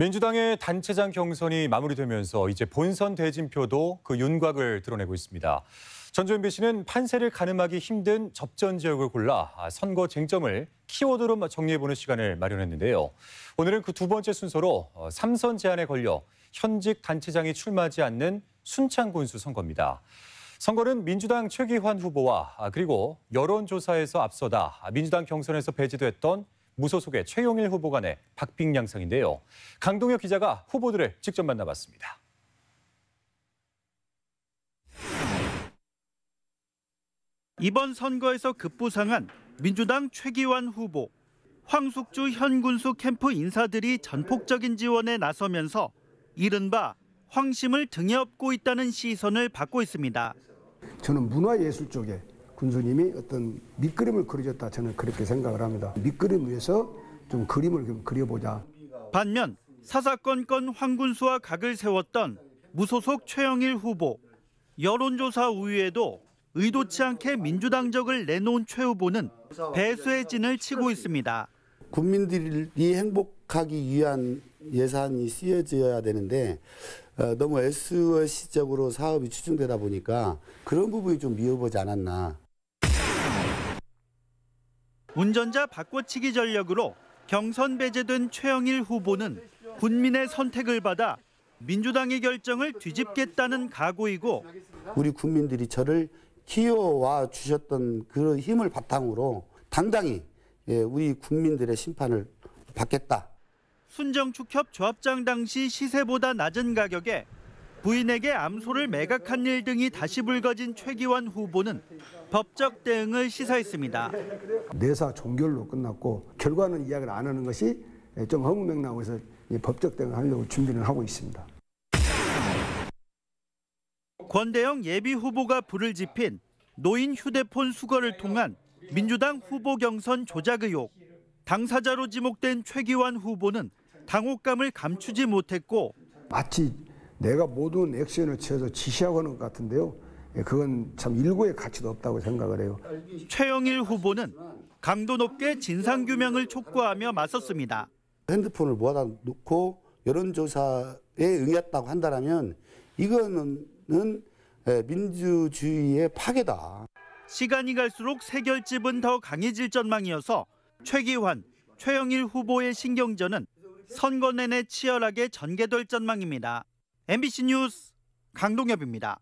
민주당의 단체장 경선이 마무리되면서 이제 본선 대진표도 그 윤곽을 드러내고 있습니다. 전주현 MBC는 판세를 가늠하기 힘든 접전 지역을 골라 아, 선거 쟁점을 키워드로 정리해보는 시간을 마련했는데요. 오늘은 그 두 번째 순서로 어, 삼선 제안에 걸려 현직 단체장이 출마하지 않는 순창 군수 선거입니다. 선거는 민주당 최기환 후보와 아, 그리고 여론조사에서 앞서다 아, 민주당 경선에서 배제됐던 무소속의 최용일 후보 간의 박빙양상인데요. 강동혁 기자가 후보들을 직접 만나봤습니다. 이번 선거에서 급부상한 민주당 최기환 후보, 황숙주 현군수 캠프 인사들이 전폭적인 지원에 나서면서 이른바 황심을 등에 업고 있다는 시선을 받고 있습니다. 저는 문화예술 쪽에 군수님이 어떤 밑그림을 그려줬다 저는 그렇게 생각을 합니다. 밑그림 위에서 좀 그림을 좀 그려보자. 반면 사사건건 황군수와 각을 세웠던 무소속 최영일 후보. 여론조사 우위에도 의도치 않게 민주당적을 내놓은 최 후보는 배수의 진을 치고 있습니다. 국민들이 행복하기 위한 예산이 쓰여져야 되는데 어, 너무 SOS적으로 사업이 추정되다 보니까 그런 부분이 좀 미흡하지 않았나. 운전자 바꿔치기 전력으로 경선 배제된 최영일 후보는 국민의 선택을 받아 민주당의 결정을 뒤집겠다는 각오이고 우리 국민들이 저를 키워와 주셨던 그 힘을 바탕으로 당당히 예, 우리 국민들의 심판을 받겠다. 순정축협 조합장 당시 시세보다 낮은 가격에 부인에게 암소를 매각한 일 등이 다시 불거진 최기환 후보는 법적 대응을 시사했습니다. 내사 종결로 끝났고 결과는 이야기를 안 하는 것이 좀허무맹랑 해서 법적 대응을 하려고 준비를 하고 있습니다. 권대영 예비 후보가 불을 지핀 노인 휴대폰 수거를 통한 민주당 후보 경선 조작 의혹. 당사자로 지목된 최기환 후보는 당혹감을 감추지 못했고 마치 내가 모든 액션을 취해서 지시하고 하는 것 같은데요. 예, 그건 참 일고의 가치도 없다고 생각을 해요. 최영일 후보는 강도 높게 진상규명을 촉구하며 맞섰습니다. 핸드폰을 모아다 놓고 여론조사에 응했다고 한다면 이거는 예, 민주주의의 파괴다. 시간이 갈수록 세결집은 더 강해질 전망이어서 최기환, 최영일 후보의 신경전은 선거 내내 치열하게 전개될 전망입니다. MBC 뉴스 강동엽입니다.